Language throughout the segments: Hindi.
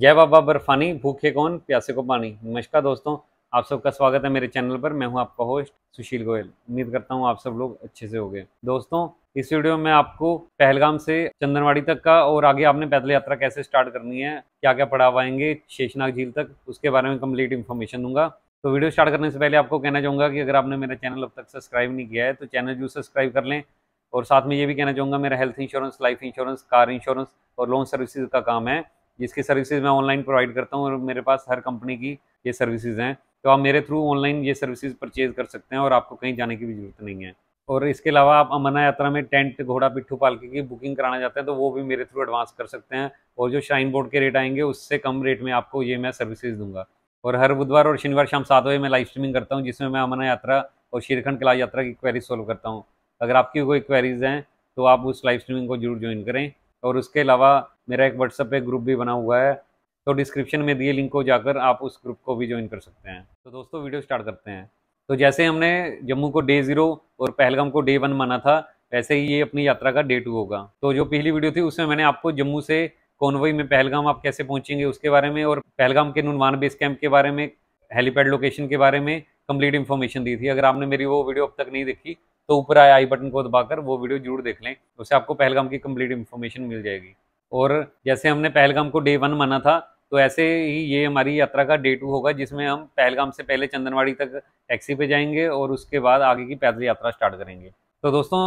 जय बाबा बर्फानी भूखे कौन प्यासे को पानी नमस्कार दोस्तों आप सबका स्वागत है मेरे चैनल पर मैं हूं आपका होस्ट सुशील गोयल उम्मीद करता हूं आप सब लोग अच्छे से हो गए दोस्तों इस वीडियो में आपको पहलगाम से चंदनवाड़ी तक का और आगे आपने पैदल यात्रा कैसे स्टार्ट करनी है क्या क्या पड़ाव आएंगे शेषनाग झील तक उसके बारे में कम्प्लीट इन्फॉर्मेशन दूंगा तो वीडियो स्टार्ट करने से पहले आपको कहना चाहूँगा कि अगर आपने मेरा चैनल अब तक सब्सक्राइब नहीं किया है तो चैनल जो सब्सक्राइब कर लें और साथ में ये भी कहना चाहूँगा मेरा health insurance life insurance car insurance और लोन सर्विसेज का काम है जिसकी सर्विसेज मैं ऑनलाइन प्रोवाइड करता हूँ और मेरे पास हर कंपनी की ये सर्विसेज हैं तो आप मेरे थ्रू ऑनलाइन ये सर्विसेज परचेज कर सकते हैं और आपको कहीं जाने की भी जरूरत नहीं है और इसके अलावा आप अमरनाथ यात्रा में टेंट घोड़ा पिट्ठू पालकी की बुकिंग कराना चाहते हैं तो वो भी मेरे थ्रू एडवांस कर सकते हैं और जो श्राइन बोर्ड के रेट आएंगे उससे कम रेट में आपको ये मैं सर्विसेज दूंगा और हर बुधवार और शनिवार शाम सात बजे मैं लाइव स्ट्रीमिंग करता हूँ जिसमें मैं अमरनाथ यात्रा और शीरखंड कैलाश यात्रा की क्वेरीज सॉल्व करता हूँ अगर आपकी कोई क्वेरीज हैं तो आप उस लाइव स्ट्रीमिंग को जरूर ज्वाइन करें और उसके अलावा मेरा एक व्हाट्सएप पे ग्रुप भी बना हुआ है तो डिस्क्रिप्शन में दिए लिंक को जाकर आप उस ग्रुप को भी ज्वाइन कर सकते हैं तो दोस्तों वीडियो स्टार्ट करते हैं तो जैसे हमने जम्मू को डे ज़ीरो और पहलगाम को डे वन माना था वैसे ही ये अपनी यात्रा का डे टू होगा तो जो पहली वीडियो थी उसमें मैंने आपको जम्मू से कॉन्वई में पहलगाम आप कैसे पहुंचेंगे उसके बारे में और पहलगाम के नुनवान बेस कैंप के बारे में हेलीपैड लोकेशन के बारे में कंप्लीट इन्फॉर्मेशन दी थी अगर आपने मेरी वो वीडियो अब तक नहीं देखी तो ऊपर आए आई बटन को दबाकर वो वीडियो जरूर देख लें उससे आपको पहलगाम की कंप्लीट इन्फॉर्मेशन मिल जाएगी और जैसे हमने पहलगाम को डे वन माना था तो ऐसे ही ये हमारी यात्रा का डे टू होगा जिसमें हम पहलगाम से पहले चंदनवाड़ी तक टैक्सी पे जाएंगे और उसके बाद आगे की पैदल यात्रा स्टार्ट करेंगे तो दोस्तों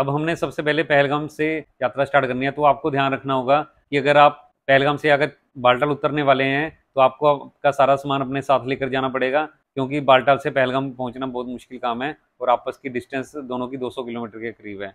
अब हमने सबसे पहले पहलगाम से यात्रा स्टार्ट करनी है तो आपको ध्यान रखना होगा कि अगर आप पहलगाम से अगर बाल्टल उतरने वाले हैं तो आपको आपका सारा सामान अपने साथ लेकर जाना पड़ेगा क्योंकि बालटाल से पहलगाम पहुंचना बहुत मुश्किल काम है और आपस की डिस्टेंस दोनों की 200 किलोमीटर के करीब है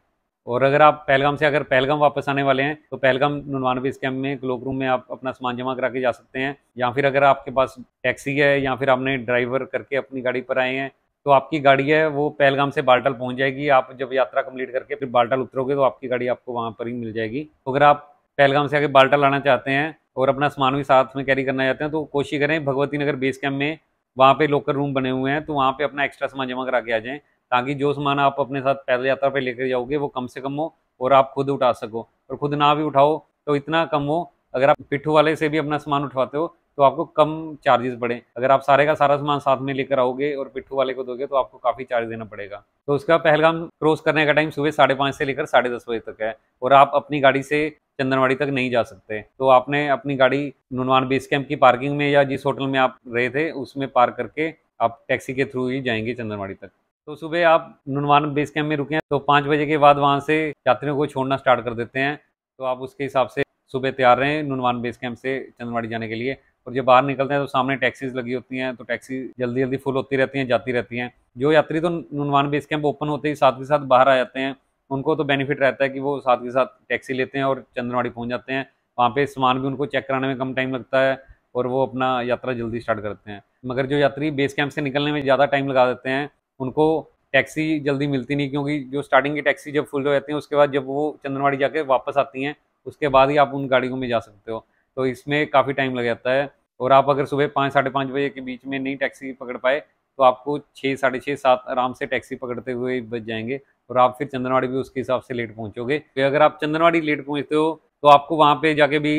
और अगर आप पहलगाम से अगर पहलगाम वापस आने वाले हैं तो पहलगाम बेस कैम्प में क्लोक रूम में आप अपना सामान जमा करा के जा सकते हैं या फिर अगर आपके पास टैक्सी है या फिर आपने ड्राइवर करके अपनी गाड़ी पर आए हैं तो आपकी गाड़ी है वो पहलगाम से बालटाल पहुंच जाएगी आप जब यात्रा कंप्लीट करके फिर बालटाल उतरोगे तो आपकी गाड़ी आपको वहाँ पर ही मिल जाएगी तो अगर आप पहलगाम से आगे बालटाल आना चाहते हैं और अपना सामान भी साथ में कैरी करना चाहते हैं तो कोशिश करें भगवती नगर बेस कैम्प में वहाँ पे लोकर रूम बने हुए हैं तो वहाँ पे अपना एक्स्ट्रा सामान जमा करा के आ जाएँ ताकि जो सामान आप अपने साथ पैदल यात्रा पे लेकर जाओगे वो कम से कम हो और आप खुद उठा सको और खुद ना भी उठाओ तो इतना कम हो अगर आप पिट्ठू वाले से भी अपना सामान उठवाते हो तो आपको कम चार्जेस पड़े अगर आप सारे का सारा सामान साथ में लेकर आओगे और पिट्ठू वाले को दोगे तो आपको काफ़ी चार्ज देना पड़ेगा तो उसका पहलगाम क्रॉस करने का टाइम सुबह साढ़े पाँच से लेकर साढ़े दस बजे तक है और आप अपनी गाड़ी से चंदनवाड़ी तक नहीं जा सकते तो आपने अपनी गाड़ी नुनवान बेस कैंप की पार्किंग में या जिस होटल में आप रहे थे उसमें पार्क करके आप टैक्सी के थ्रू ही जाएंगे चंदनवाड़ी तक तो सुबह आप नुनवान बेस कैंप में रुके तो पाँच बजे के बाद वहाँ से यात्रियों को छोड़ना स्टार्ट कर देते हैं तो आप उसके हिसाब से सुबह तैयार रहें नुनवान बेस कैंप से चंदनवाड़ी जाने के लिए और जब बाहर निकलते हैं तो सामने टैक्सीज लगी होती हैं तो टैक्सी जल्दी जल्दी फुल होती रहती हैं जाती रहती हैं जो यात्री तो नुनवान बेस कैंप ओपन होते ही साथ ही साथ बाहर आ जाते हैं उनको तो बेनिफिट रहता है कि वो साथ के साथ टैक्सी लेते हैं और चंद्रवाड़ी पहुँच जाते हैं वहाँ पे सामान भी उनको चेक कराने में कम टाइम लगता है और वो अपना यात्रा जल्दी स्टार्ट करते हैं मगर जो यात्री बेस कैंप से निकलने में ज़्यादा टाइम लगा देते हैं उनको टैक्सी जल्दी मिलती नहीं क्योंकि जो स्टार्टिंग की टैक्सी जब फुल हो जाती है उसके बाद जब वो चंद्रवाड़ी जाके वापस आती हैं उसके बाद ही आप उन गाड़ियों में जा सकते हो तो इसमें काफ़ी टाइम लग जाता है और आप अगर सुबह पाँच साढ़े पाँच बजे के बीच में नई टैक्सी पकड़ पाए तो आपको छः साढ़े छः सात आराम से टैक्सी पकड़ते हुए बच जाएंगे और आप फिर चंदनवाड़ी भी उसके हिसाब से लेट पहुँचोगे तो अगर आप चंदनवाड़ी लेट पहुँचते हो तो आपको वहाँ पर जाके भी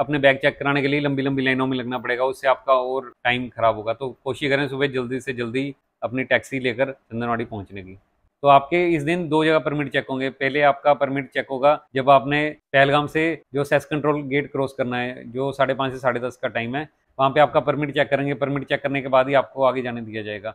अपने बैग चेक कराने के लिए लंबी लंबी लाइनों में लगना पड़ेगा उससे आपका और टाइम खराब होगा तो कोशिश करें सुबह जल्दी से जल्दी अपनी टैक्सी लेकर चंदनवाड़ी पहुँचने की तो आपके इस दिन दो जगह परमिट चेक होंगे पहले आपका परमिट चेक होगा जब आपने पहलगाम से जो सेस कंट्रोल गेट क्रॉस करना है जो साढ़े पाँच से साढ़े दस का टाइम है वहाँ पे आपका परमिट चेक करेंगे परमिट चेक करने के बाद ही आपको आगे जाने दिया जाएगा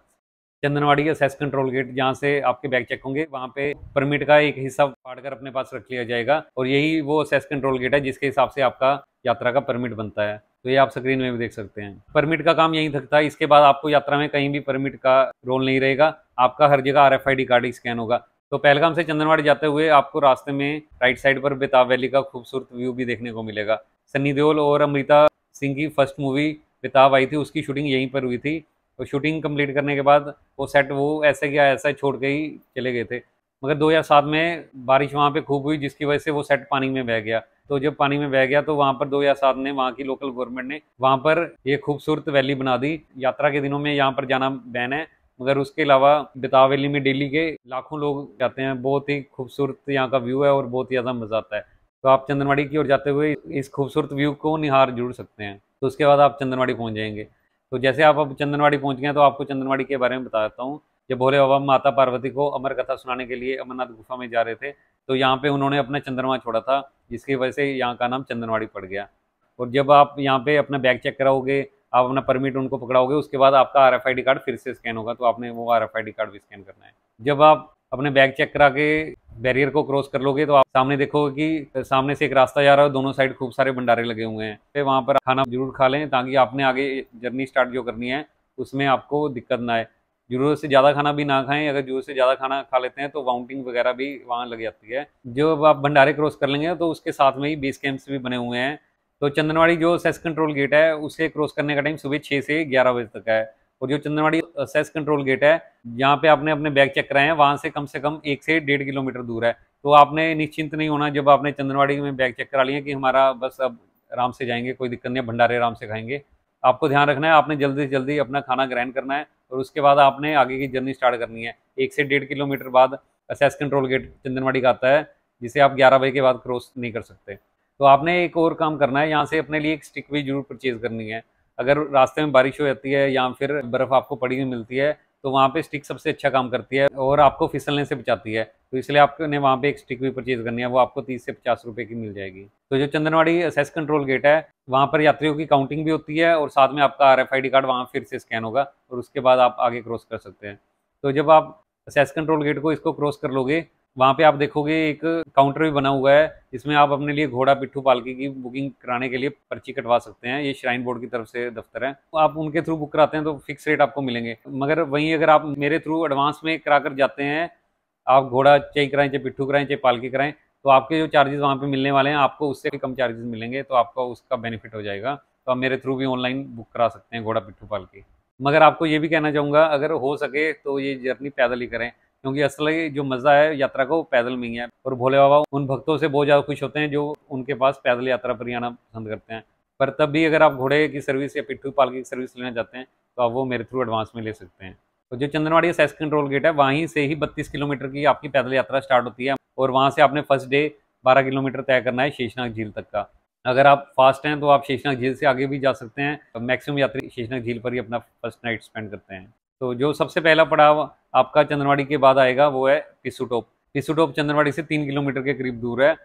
चंदनवाड़ी एसेस कंट्रोल गेट जहाँ से आपके बैग चेक होंगे वहाँ पे परमिट का एक हिस्सा फाड़ कर अपने पास रख लिया जाएगा और यही वो सेस कंट्रोल गेट है जिसके हिसाब से आपका यात्रा का परमिट बनता है तो ये आप स्क्रीन में भी देख सकते हैं परमिट का काम यहीं थकता है इसके बाद आपको यात्रा में कहीं भी परमिट का रोल नहीं रहेगा आपका हर जगह R F I D card scan होगा तो पहलगाम से चंदनवाड़ी जाते हुए आपको रास्ते में राइट साइड पर बेताब वैली का खूबसूरत व्यू भी देखने को मिलेगा सनी देओल और अमृता सिंह की फर्स्ट मूवी किताब आई थी उसकी शूटिंग यहीं पर हुई थी और शूटिंग कंप्लीट करने के बाद वो सेट वो ऐसे क्या ऐसा छोड़ के ही चले गए थे मगर 2007 में बारिश वहाँ पे खूब हुई जिसकी वजह से वो सेट पानी में बह गया तो जब पानी में बह गया तो वहाँ पर 2007 ने वहाँ की लोकल गवर्नमेंट ने वहाँ पर ये खूबसूरत वैली बना दी यात्रा के दिनों में यहाँ पर जाना बैन है मगर उसके अलावा बिताव वैली में डेली के लाखों लोग जाते हैं बहुत ही खूबसूरत यहाँ का व्यू है और बहुत ही ज़्यादा मज़ा आता है तो आप चंदनवाड़ी की ओर जाते हुए इस खूबसूरत व्यू को निहार जुड़ सकते हैं तो उसके बाद आप चंदनवाड़ी पहुँच जाएंगे तो जैसे आप अब चंदनवाड़ी पहुँच गए तो आपको चंदनवाड़ी के बारे में बता देता हूँ जब भोले बाबा माता पार्वती को अमर कथा सुनाने के लिए अमरनाथ गुफा में जा रहे थे तो यहाँ पे उन्होंने अपना चंद्रमा छोड़ा था जिसकी वजह से यहाँ का नाम चंदनवाड़ी पड़ गया और जब आप यहाँ पे अपना बैग चेक कराओगे आप अपना परमिट उनको पकड़ाओगे उसके बाद आपका आर कार्ड फिर से स्कैन होगा तो आपने वो आर कार्ड भी स्कैन करना है जब आप अपने बैग चेक करा के बैरियर को क्रॉस कर लोगे तो आप सामने देखोगे कि सामने से एक रास्ता जा रहा है दोनों साइड खूब सारे भंडारे लगे हुए हैं तो वहाँ पर खाना जरूर खा लें ताकि आपने आगे जर्नी स्टार्ट जो करनी है उसमें आपको दिक्कत ना आए जरूरत से ज़्यादा खाना भी ना खाएं अगर जरूरत से ज़्यादा खाना खा लेते हैं तो वाउंटिंग वगैरह भी वहाँ लग जाती है जो आप भंडारे क्रॉस कर लेंगे तो उसके साथ में ही बेस कैंप्स भी बने हुए हैं तो चंदनवाड़ी जो सेस कंट्रोल गेट है उसे क्रॉस करने का टाइम सुबह छः से ग्यारह बजे तक है और जो चंद्रवाड़ी सेस कंट्रोल गेट है जहाँ पे आपने अपने बैग चेक कराए हैं वहाँ से कम से कम एक से डेढ़ किलोमीटर दूर है तो आपने निश्चिंत नहीं होना जब आपने चंद्रवाड़ी में बैग चेक करा लिया कि हमारा बस अब आराम से जाएंगे कोई दिक्कत नहीं भंडारे आराम से खाएंगे आपको ध्यान रखना है आपने जल्दी से जल्दी अपना खाना ग्रहण करना है और उसके बाद आपने आगे की जर्नी स्टार्ट करनी है एक से डेढ़ किलोमीटर बाद असेस कंट्रोल गेट चंदनवाड़ी का आता है जिसे आप ग्यारह बजे के बाद क्रॉस नहीं कर सकते तो आपने एक और काम करना है यहाँ से अपने लिए एक स्टिक भी जरूर परचेज़ करनी है अगर रास्ते में बारिश हो जाती है या फिर बर्फ़ आपको पड़ी हुई मिलती है तो वहाँ पे स्टिक सबसे अच्छा काम करती है और आपको फिसलने से बचाती है तो इसलिए आपने वहाँ पे एक स्टिक भी परचेज करनी है वो आपको तीस से पचास रुपये की मिल जाएगी तो जो चंदनवाड़ी असेस कंट्रोल गेट है वहाँ पर यात्रियों की काउंटिंग भी होती है और साथ में आपका आर कार्ड वहाँ फिर से स्कैन होगा और उसके बाद आप आगे क्रॉस कर सकते हैं तो जब आप असेस कंट्रोल गेट को इसको क्रॉस कर लोगे वहाँ पे आप देखोगे एक काउंटर भी बना हुआ है इसमें आप अपने लिए घोड़ा पिट्ठू पालकी की बुकिंग कराने के लिए पर्ची कटवा सकते हैं ये श्राइन बोर्ड की तरफ से दफ्तर है आप उनके थ्रू बुक कराते हैं तो फिक्स रेट आपको मिलेंगे मगर वहीं अगर आप मेरे थ्रू एडवांस में करा कर जाते हैं आप घोड़ा चाहे कराएं चाहे पिट्ठू कराएं चाहे पालकी कराएं तो आपके जो चार्जेस वहाँ पे मिलने वाले हैं आपको उससे भी कम चार्जेस मिलेंगे तो आपका उसका बेनिफिट हो जाएगा तो आप मेरे थ्रू भी ऑनलाइन बुक करा सकते हैं घोड़ा पिट्ठू पालकी मगर आपको ये भी कहना चाहूँगा अगर हो सके तो ये जर्नी पैदल ही करें क्योंकि असल जो मज़ा है यात्रा को पैदल में ही है और भोले बाबा उन भक्तों से बहुत ज़्यादा खुश होते हैं जो उनके पास पैदल यात्रा पर आना पसंद करते हैं पर तब भी अगर आप घोड़े की सर्विस या पिट्ठू पाल की सर्विस लेना चाहते हैं तो आप वो मेरे थ्रू एडवांस में ले सकते हैं तो जो चंदनवाड़ी सेस कंट्रोल गेट है वहीं से ही बत्तीस किलोमीटर की आपकी पैदल यात्रा स्टार्ट होती है और वहाँ से आपने फर्स्ट डे बारह किलोमीटर तय करना है शेषनाग झील तक का अगर आप फास्ट हैं तो आप शेषनाग झील से आगे भी जा सकते हैं तो मैक्सिमम यात्री शेषनाग झील पर ही अपना फर्स्ट नाइट स्पेंड करते हैं तो जो सबसे पहला पड़ाव आपका चंद्रवाड़ी के बाद आएगा वो है टॉप पिसुटोप टॉप चंद्रवाड़ी से तीन किलोमीटर के करीब दूर है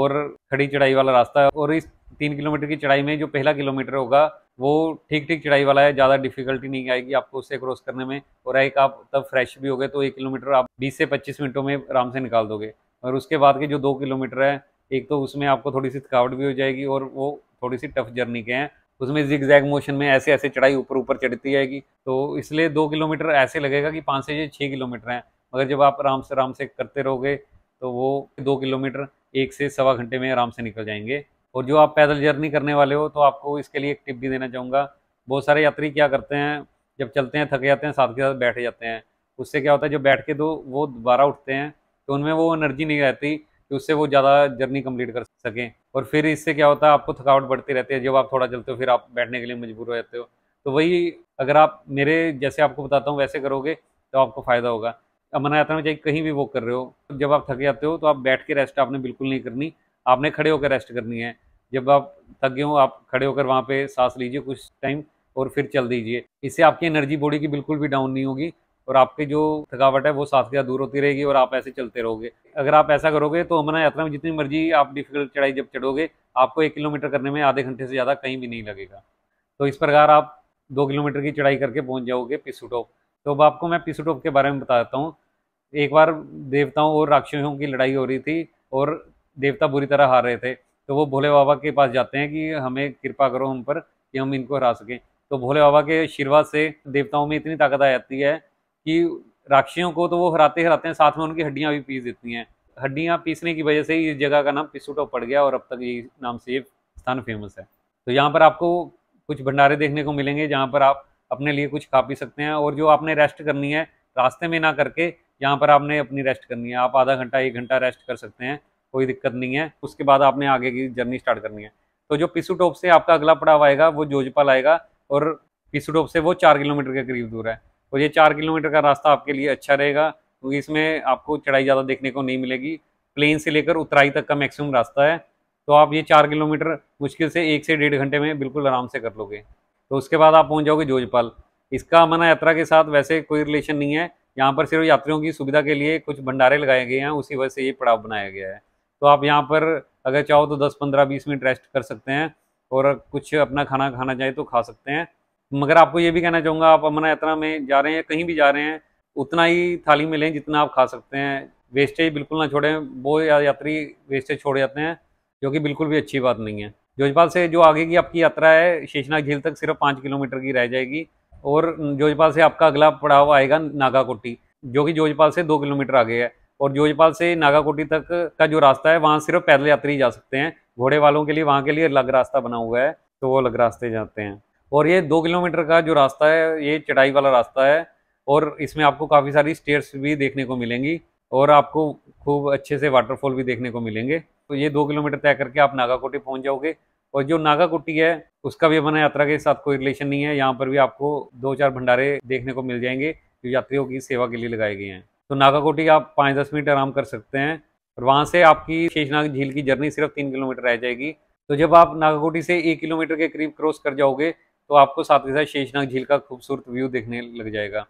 और खड़ी चढ़ाई वाला रास्ता है और इस तीन किलोमीटर की चढ़ाई में जो पहला किलोमीटर होगा वो ठीक ठीक चढ़ाई वाला है ज़्यादा डिफिकल्टी नहीं आएगी आपको उससे क्रॉस करने में और एक आप तब फ्रेश भी हो गए तो एक किलोमीटर आप बीस से पच्चीस मिनटों में आराम से निकाल दोगे और उसके बाद के जो दो किलोमीटर है एक तो उसमें आपको थोड़ी सी थकावट भी हो जाएगी और वो थोड़ी सी टफ जर्नी के हैं उसमें जिग जैग मोशन में ऐसे ऐसे चढ़ाई ऊपर ऊपर चढ़ती जाएगी तो इसलिए दो किलोमीटर ऐसे लगेगा कि पाँच से छः किलोमीटर हैं मगर जब आप आराम से आराम से करते रहोगे तो वो दो किलोमीटर एक से सवा घंटे में आराम से निकल जाएंगे और जो आप पैदल जर्नी करने वाले हो तो आपको इसके लिए एक टिप भी देना चाहूँगा बहुत सारे यात्री क्या करते हैं जब चलते हैं थके जाते हैं साथ के साथ बैठ जाते हैं उससे क्या होता है जो बैठ के दो वो दोबारा उठते हैं तो उनमें वो एनर्जी नहीं रहती कि उससे वो ज़्यादा जर्नी कंप्लीट कर सकें और फिर इससे क्या होता है आपको थकावट बढ़ती रहती है जब आप थोड़ा चलते हो फिर आप बैठने के लिए मजबूर हो जाते हो तो वही अगर आप मेरे जैसे आपको बताता हूँ वैसे करोगे तो आपको फ़ायदा होगा मना यात्रा में चाहे कहीं भी वॉक कर रहे हो जब आप थक जाते हो तो आप बैठ के रेस्ट आपने बिल्कुल नहीं करनी आपने खड़े होकर रेस्ट करनी है जब आप थक गए हो आप खड़े होकर वहाँ पे सांस लीजिए कुछ टाइम और फिर चल दीजिए इससे आपकी एनर्जी बॉडी की बिल्कुल भी डाउन नहीं होगी और आपकी जो थकावट है वो साथ के साथ दूर होती रहेगी और आप ऐसे चलते रहोगे अगर आप ऐसा करोगे तो अमरनाथ यात्रा में जितनी मर्जी आप डिफिकल्ट चढ़ाई जब चढ़ोगे आपको एक किलोमीटर करने में आधे घंटे से ज़्यादा कहीं भी नहीं लगेगा तो इस प्रकार आप दो किलोमीटर की चढ़ाई करके पहुँच जाओगे पिसू टॉप तो अब आपको मैं पिसू टॉप के बारे में बताता हूँ एक बार देवताओं और राक्षसों की लड़ाई हो रही थी और देवता बुरी तरह हार रहे थे तो वो भोले बाबा के पास जाते हैं कि हमें कृपा करो हम पर कि हम इनको हरा सकें तो भोले बाबा के आशीर्वाद से देवताओं में इतनी ताकत आ जाती है कि राक्षियों को तो वो हराते हराते हैं साथ में उनकी हड्डियाँ भी पीस देती हैं हड्डियाँ पीसने की वजह से ही इस जगह का नाम पिसुटो पड़ गया और अब तक ये नाम से ये स्थान फेमस है तो यहाँ पर आपको कुछ भंडारे देखने को मिलेंगे जहाँ पर आप अपने लिए कुछ खा पी सकते हैं और जो आपने रेस्ट करनी है रास्ते में ना करके यहाँ पर आपने अपनी रेस्ट करनी है आप आधा घंटा एक घंटा रेस्ट कर सकते हैं कोई दिक्कत नहीं है उसके बाद आपने आगे की जर्नी स्टार्ट करनी है तो जो पिसू टॉप से आपका अगला पड़ाव आएगा वो जोजपाल आएगा और पिसू टॉप से वो चार किलोमीटर के करीब दूर है और ये चार किलोमीटर का रास्ता आपके लिए अच्छा रहेगा क्योंकि तो इसमें आपको चढ़ाई ज़्यादा देखने को नहीं मिलेगी प्लेन से लेकर उतराई तक का मैक्सिमम रास्ता है तो आप ये चार किलोमीटर मुश्किल से एक से डेढ़ घंटे में बिल्कुल आराम से कर लोगे तो उसके बाद आप पहुँच जाओगे जोजपाल इसका मना यात्रा के साथ वैसे कोई रिलेशन नहीं है यहाँ पर सिर्फ यात्रियों की सुविधा के लिए कुछ भंडारे लगाए गए हैं उसी वजह से ये पड़ाव बनाया गया है तो आप यहाँ पर अगर चाहो तो दस पंद्रह बीस मिनट रेस्ट कर सकते हैं और कुछ अपना खाना खाना चाहे तो खा सकते हैं मगर आपको ये भी कहना चाहूँगा आप अमना यात्रा में जा रहे हैं कहीं भी जा रहे हैं उतना ही थाली में लें जितना आप खा सकते हैं वेस्टेज बिल्कुल ना छोड़ें वो यात्री वेस्टेज छोड़ जाते हैं जो कि बिल्कुल भी अच्छी बात नहीं है जोजपाल से जो आगे की आपकी यात्रा है शेषनाग झील तक सिर्फ पाँच किलोमीटर की रह जाएगी और जोजपाल से आपका अगला पड़ाव आएगा नागाकोटी जो कि जोजपाल से दो किलोमीटर आगे है और जोजपाल से नागाकोटी तक का जो रास्ता है वहाँ सिर्फ पैदल यात्री जा सकते हैं घोड़े वालों के लिए वहाँ के लिए अलग रास्ता बना हुआ है तो वो अलग रास्ते जाते हैं और ये दो किलोमीटर का जो रास्ता है ये चढ़ाई वाला रास्ता है और इसमें आपको काफ़ी सारी स्टेयर्स भी देखने को मिलेंगी और आपको खूब अच्छे से वाटरफॉल भी देखने को मिलेंगे तो ये दो किलोमीटर तय करके आप नागाकोटी पहुंच जाओगे और जो कोटी है उसका भी अपना यात्रा के साथ कोई रिलेशन नहीं है यहाँ पर भी आपको दो चार भंडारे देखने को मिल जाएंगे जो यात्रियों की सेवा के लिए लगाए गए हैं तो नागाकोटी आप पाँच दस मिनट आराम कर सकते हैं और वहाँ से आपकी शेषनाग झील की जर्नी सिर्फ तीन किलोमीटर रह जाएगी तो जब आप नागाकोटी से एक किलोमीटर के करीब क्रॉस कर जाओगे तो आपको साथ के साथ शेषनाग झील का खूबसूरत व्यू देखने लग जाएगा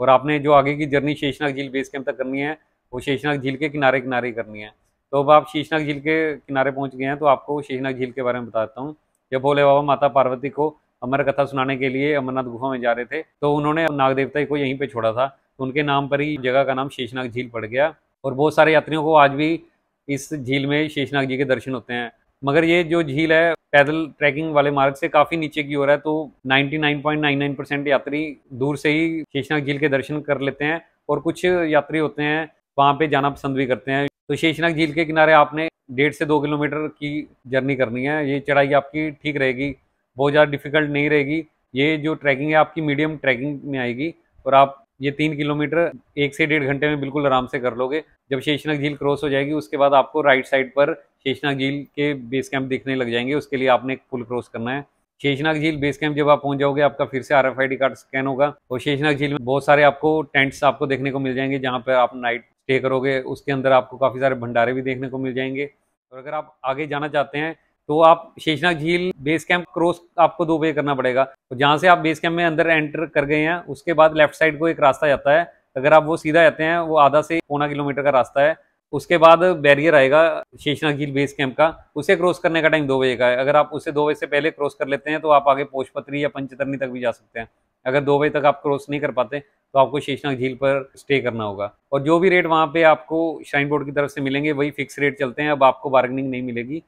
और आपने जो आगे की जर्नी शेषनाग झील बेस कैंप तक करनी है वो शेषनाग झील के किनारे किनारे ही करनी है तो अब आप शेषनाग झील के किनारे पहुंच गए हैं तो आपको शेषनाग झील के बारे में बताता हूँ जब भोले बाबा माता पार्वती को अमर कथा सुनाने के लिए अमरनाथ गुफा में जा रहे थे तो उन्होंने नाग देवता को यहीं पर छोड़ा था तो उनके नाम पर ही जगह का नाम शेषनाग झील पड़ गया और बहुत सारे यात्रियों को आज भी इस झील में शेषनाग जी के दर्शन होते हैं मगर ये जो झील है पैदल ट्रैकिंग वाले मार्ग से काफ़ी नीचे की हो रहा है तो 99.99 परसेंट यात्री दूर से ही शेषनाग झील के दर्शन कर लेते हैं और कुछ यात्री होते हैं वहाँ पे जाना पसंद भी करते हैं तो शेषनाग झील के किनारे आपने डेढ़ से दो किलोमीटर की जर्नी करनी है ये चढ़ाई आपकी ठीक रहेगी बहुत ज़्यादा डिफिकल्ट नहीं रहेगी ये जो ट्रैकिंग है आपकी मीडियम ट्रैकिंग में आएगी और आप ये तीन किलोमीटर एक से डेढ़ घंटे में बिल्कुल आराम से कर लोगे जब शेषनाग झील क्रॉस हो जाएगी उसके बाद आपको राइट साइड पर शेषनाग झील के बेस कैंप देखने लग जाएंगे उसके लिए आपने एक पुल क्रॉस करना है शेषनाग झील बेस कैंप जब आप पहुंच जाओगे आपका फिर से आर एफ कार्ड स्कैन होगा और शेषनाग झील में बहुत सारे आपको टेंट्स आपको देखने को मिल जाएंगे जहाँ पर आप नाइट स्टे करोगे उसके अंदर आपको काफ़ी सारे भंडारे भी देखने को मिल जाएंगे और अगर आप आगे जाना चाहते हैं तो आप शेषनाग झील बेस कैंप क्रॉस आपको दो बजे करना पड़ेगा और तो जहाँ से आप बेस कैंप में अंदर एंटर कर गए हैं उसके बाद लेफ्ट साइड को एक रास्ता जाता है अगर आप वो सीधा जाते हैं वो आधा से पौना किलोमीटर का रास्ता है उसके बाद बैरियर आएगा शेषनाग झील बेस कैंप का उसे क्रॉस करने का टाइम दो बजे का है अगर आप उसे दो बजे से पहले क्रॉस कर लेते हैं तो आप आगे पोषपत्री या पंचतरनी तक भी जा सकते हैं अगर दो बजे तक आप क्रॉस नहीं कर पाते तो आपको शेषनाग झील पर स्टे करना होगा और जो भी रेट वहाँ पे आपको श्राइन बोर्ड की तरफ से मिलेंगे वही फिक्स रेट चलते हैं अब आपको बार्गेनिंग नहीं मिलेगी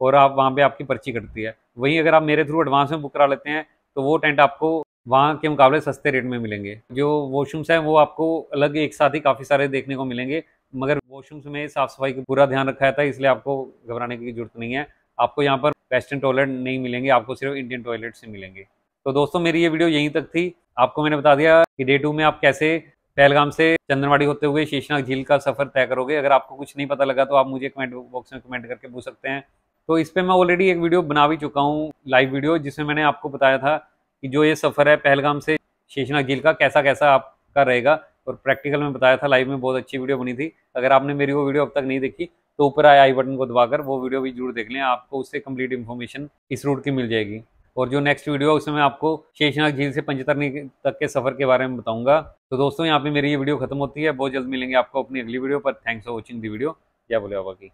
और आप वहाँ पे आपकी पर्ची कटती है वहीं अगर आप मेरे थ्रू एडवांस में बुक करा लेते हैं तो वो टेंट आपको वहाँ के मुकाबले सस्ते रेट में मिलेंगे जो वॉशरूम्स हैं वो आपको अलग एक साथ ही काफ़ी सारे देखने को मिलेंगे मगर वॉशरूम्स में साफ सफाई का पूरा ध्यान रखा जाता है इसलिए आपको घबराने की जरूरत नहीं है आपको यहाँ पर वेस्टर्न टॉयलेट नहीं मिलेंगे आपको सिर्फ इंडियन टॉयलेट से मिलेंगे तो दोस्तों मेरी ये वीडियो यहीं तक थी आपको मैंने बता दिया कि डे टू में आप कैसे पहलगाम से चंदनवाड़ी होते हुए शेषनाग झील का सफर तय करोगे अगर आपको कुछ नहीं पता लगा तो आप मुझे कमेंट बॉक्स में कमेंट करके पूछ सकते हैं तो इस पर मैं ऑलरेडी एक वीडियो बना भी चुका हूँ लाइव वीडियो जिसमें मैंने आपको बताया था कि जो ये सफ़र है पहलगाम से शेषनाग झील का कैसा कैसा आपका रहेगा और प्रैक्टिकल में बताया था लाइव में बहुत अच्छी वीडियो बनी थी अगर आपने मेरी वो वीडियो अब तक नहीं देखी तो ऊपर आए आई बटन को दबाकर वो वीडियो भी जरूर देख लें आपको उससे कंप्लीट इन्फॉर्मेशन इस रूट की मिल जाएगी और जो नेक्स्ट वीडियो है उसमें मैं आपको शेषनाग झील से पंचतरनी तक के सफ़र के बारे में बताऊंगा तो दोस्तों यहाँ पे मेरी ये वीडियो खत्म होती है बहुत जल्द मिलेंगे आपको अपनी अगली वीडियो पर thanks for watching the video क्या बोले बाकी